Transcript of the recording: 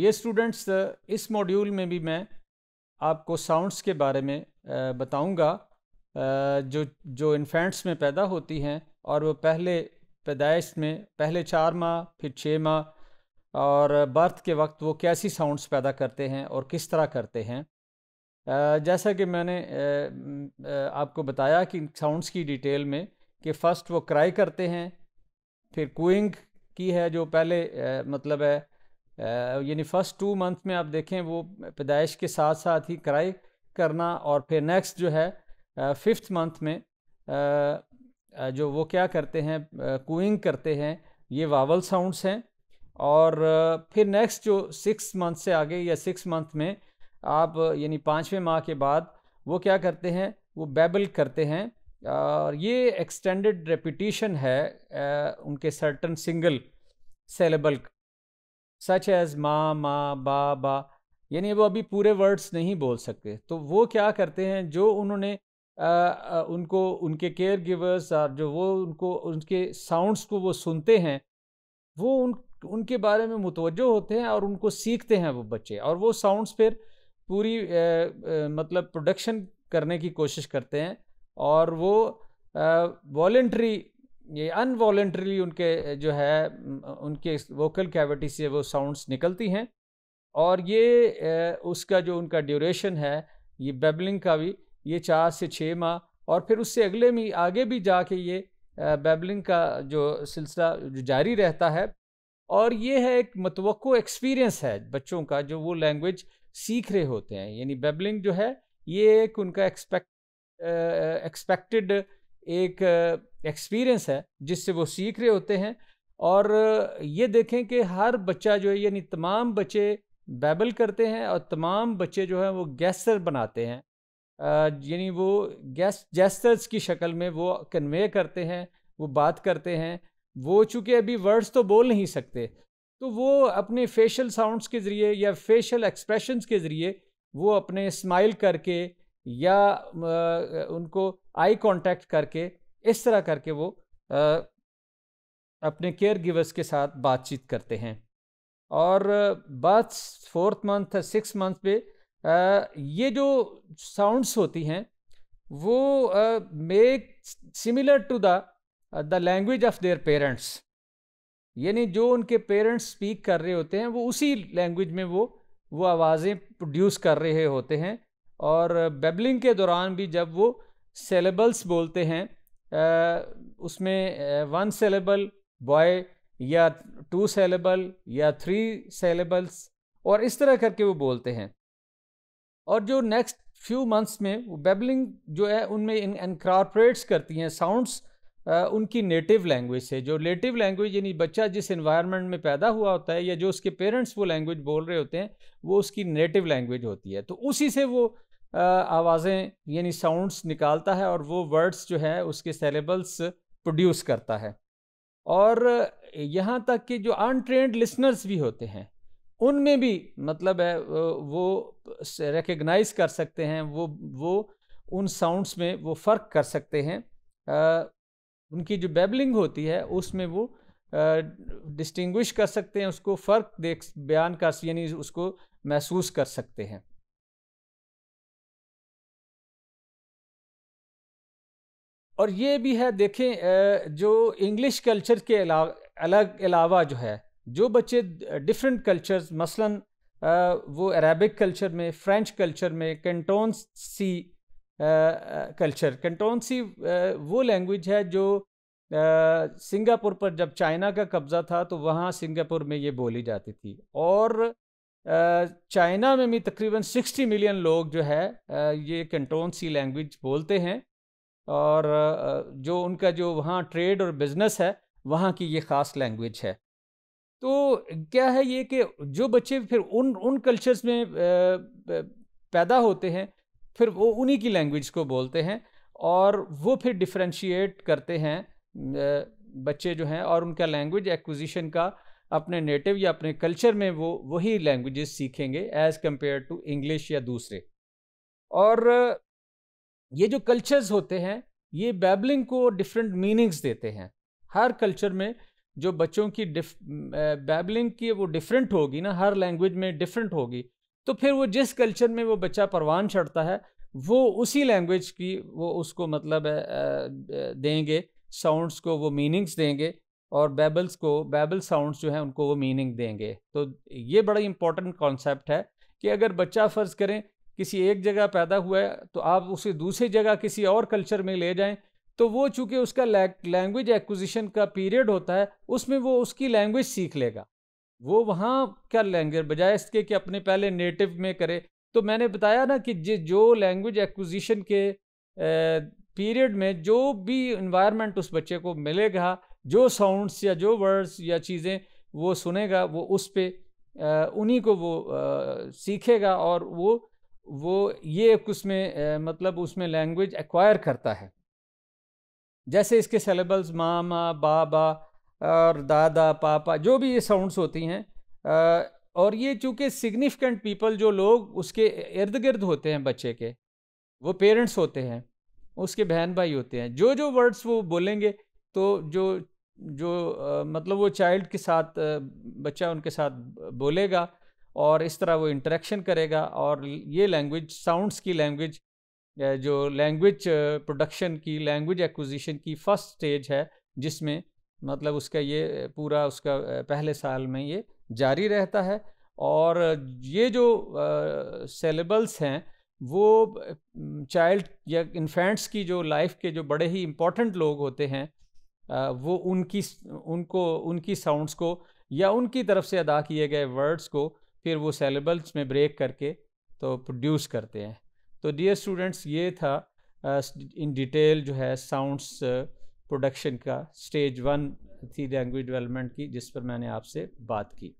ये students uh, इस module में भी मैं आपको साउंड्स के बारे में uh, बताऊंगा uh, जो जो इन्फेंट्स में पैदा होती हैं और वो पहले पैदाइश में पहले चार माह फिर छः माह और बर्थ के वक्त वो कैसी साउंड्स पैदा करते हैं और किस तरह करते हैं जैसा कि मैंने आपको बताया कि साउंड्स की डिटेल में कि फ़र्स्ट वो क्राई करते हैं फिर कोइंग की है जो पहले मतलब है यानी फ़र्स्ट टू मंथ में आप देखें वो पैदाइश के साथ साथ ही क्राई करना और फिर नेक्स्ट जो है फिफ्थ मंथ में जो वो क्या करते हैं कोइंग करते हैं ये वावल साउंड्स हैं और फिर नेक्स्ट जो सिक्स मंथ से आगे या सिक्स मंथ में आप यानी पाँचवें माह के बाद वो क्या करते हैं वो बैबल करते हैं और ये एक्सटेंडेड रेपिटिशन है उनके certain single syllable such as माँ माँ बा बा यानी वो अभी पूरे वर्ड्स नहीं बोल सकते तो वो क्या करते हैं जो उन्होंने आ, आ, उनको उनके केयर गिवर्स और जो वो उनको उनके साउंड्स को वो सुनते हैं वो उन उनके बारे में मुतवजो होते हैं और उनको सीखते हैं वो बच्चे और वो साउंड्स फिर पूरी आ, आ, मतलब प्रोडक्शन करने की कोशिश करते हैं और वो वॉल्ट्री ये अनवॉल्ट्रीली उनके जो है उनके वोकल कैविटी से वो साउंड्स निकलती हैं और ये उसका जो उनका ड्यूरेशन है ये बेबलिंग का भी ये चार से छः माह और फिर उससे अगले में आगे भी जाके ये बेबलिंग का जो सिलसिला जो जारी रहता है और ये है एक मतवक़ एक्सपीरियंस है बच्चों का जो वो लैंग्वेज सीख रहे होते हैं यानी बेबलिंग जो है ये एक उनका एक्सपेक्ट एक्सपेक्टेड एक एक्सपीरियंस है जिससे वो सीख रहे होते हैं और ये देखें कि हर बच्चा जो है यानी तमाम बच्चे बैबल करते हैं और तमाम बच्चे जो हैं वो गैसर बनाते हैं यानी वो गैस जेस्टर्स की शक्ल में वो कन्वे करते हैं वो बात करते हैं वो चूँकि अभी वर्ड्स तो बोल नहीं सकते तो वो अपने फेशियल साउंड्स के ज़रिए या फेशियल एक्सप्रेशंस के ज़रिए वो अपने स्माइल करके या उनको आई कांटेक्ट करके इस तरह करके वो अपने केयर गिवर्स के साथ बातचीत करते हैं और बस फोर्थ मंथ सिक्स मंथ पे ये जो साउंड्स होती हैं वो make similar to the the language of their parents यानी जो उनके पेरेंट्स स्पीक कर रहे होते हैं वो उसी लैंग्वेज में वो वो आवाज़ें प्रोड्यूस कर रहे होते हैं और बेबलिंग के दौरान भी जब वो सेलेबल्स बोलते हैं उसमें वन सेलेबल बॉय या टू सेलेबल या थ्री सेलेबल्स और इस तरह करके वो बोलते हैं और जो नेक्स्ट फ्यू मंथ्स में वो बेबलिंग जो है उनमें इनकॉर्पोरेट्स करती हैं साउंड्स उनकी नेटिव लैंग्वेज से जो नेटिव लैंग्वेज यानी बच्चा जिस इन्वायरमेंट में पैदा हुआ होता है या जो उसके पेरेंट्स वो लैंग्वेज बोल रहे होते हैं वो उसकी नेटिव लैंग्वेज होती है तो उसी से वो आवाज़ें यानी साउंड्स निकालता है और वो वर्ड्स जो है उसके सेलेबल्स प्रोड्यूस करता है और यहाँ तक कि जो अनट्रेंड लिसनर्स भी होते हैं उनमें भी मतलब है वो रिकग्नाइज कर सकते हैं वो वो उन साउंड्स में वो फ़र्क कर सकते हैं आ, उनकी जो बेबलिंग होती है उसमें वो डिस्टिंग्विश कर सकते हैं उसको फ़र्क देख बयान कर यानी उसको महसूस कर सकते हैं और ये भी है देखें जो इंग्लिश कल्चर के अलावा अलग अलावा जो है जो बच्चे डिफरेंट कल्चर्स मसलन वो अरबिक कल्चर में फ्रेंच कल्चर में कैंटोनसी कल्चर कैंटोनसी वो लैंग्वेज है जो सिंगापुर पर जब चाइना का कब्ज़ा था तो वहाँ सिंगापुर में ये बोली जाती थी और चाइना में भी तकरीबन 60 मिलियन लोग जो है ये कैंटोनसी लैंग्वेज बोलते हैं और जो उनका जो वहाँ ट्रेड और बिज़नेस है वहाँ की ये ख़ास लैंग्वेज है तो क्या है ये कि जो बच्चे फिर उन उन कल्चर्स में पैदा होते हैं फिर वो उन्हीं की लैंग्वेज को बोलते हैं और वो फिर डिफ्रेंशिएट करते हैं बच्चे जो हैं और उनका लैंग्वेज एक्विजिशन का अपने नेटिव या अपने कल्चर में वो वही लैंग्वेजेस सीखेंगे एज़ कम्पेयर टू इंग्लिश या दूसरे और ये जो कल्चर्स होते हैं ये बैबलिंग को डिफरेंट मीनिंग्स देते हैं हर कल्चर में जो बच्चों की बैबलिंग की वो डिफरेंट होगी ना हर लैंग्वेज में डिफरेंट होगी तो फिर वो जिस कल्चर में वो बच्चा परवान चढ़ता है वो उसी लैंग्वेज की वो उसको मतलब देंगे साउंड्स को वो मीनिंग्स देंगे और बैबल्स को बैबल साउंड्स जो हैं उनको वो मीनिंग देंगे तो ये बड़ा इंपॉर्टेंट कॉन्सेप्ट है कि अगर बच्चा फ़र्ज़ करें किसी एक जगह पैदा हुआ है तो आप उसे दूसरी जगह किसी और कल्चर में ले जाएं तो वो चूँकि उसका लैंग्वेज एक्विजिशन का पीरियड होता है उसमें वो उसकी लैंग्वेज सीख लेगा वो वहाँ क्या लैंग्वेज बजाय इसके कि अपने पहले नेटिव में करे तो मैंने बताया ना कि जो लैंग्वेज एक्विजिशन के पीरियड में जो भी इन्वायरमेंट उस बच्चे को मिलेगा जो साउंड्स या जो वर्ड्स या चीज़ें वो सुनेगा वो उस पर उन्हीं को वो आ, सीखेगा और वो वो ये एक उसमें मतलब उसमें लैंग्वेज एक्वायर करता है जैसे इसके सेलेबल्स मामा बाबा और दादा पापा जो भी ये साउंड्स होती हैं और ये चूँकि सिग्निफिकेंट पीपल जो लोग उसके इर्द गिर्द होते हैं बच्चे के वो पेरेंट्स होते हैं उसके बहन भाई होते हैं जो जो वर्ड्स वो बोलेंगे तो जो जो मतलब वो चाइल्ड के साथ बच्चा उनके साथ बोलेगा और इस तरह वो इंटरेक्शन करेगा और ये लैंग्वेज साउंड्स की लैंग्वेज जो लैंग्वेज प्रोडक्शन की लैंग्वेज एक्विजिशन की फर्स्ट स्टेज है जिसमें मतलब उसका ये पूरा उसका पहले साल में ये जारी रहता है और ये जो सेलेबल्स हैं वो चाइल्ड या इन्फेंट्स की जो लाइफ के जो बड़े ही इम्पोर्टेंट लोग होते हैं वो उनकी उनको उनकी साउंड्स को या उनकी तरफ से अदा किए गए वर्ड्स को फिर वो सेलेबल्स में ब्रेक करके तो प्रोड्यूस करते हैं तो डियर स्टूडेंट्स ये था इन डिटेल जो है साउंड्स प्रोडक्शन का स्टेज वन थी लैंग्वेज डेवलपमेंट की जिस पर मैंने आपसे बात की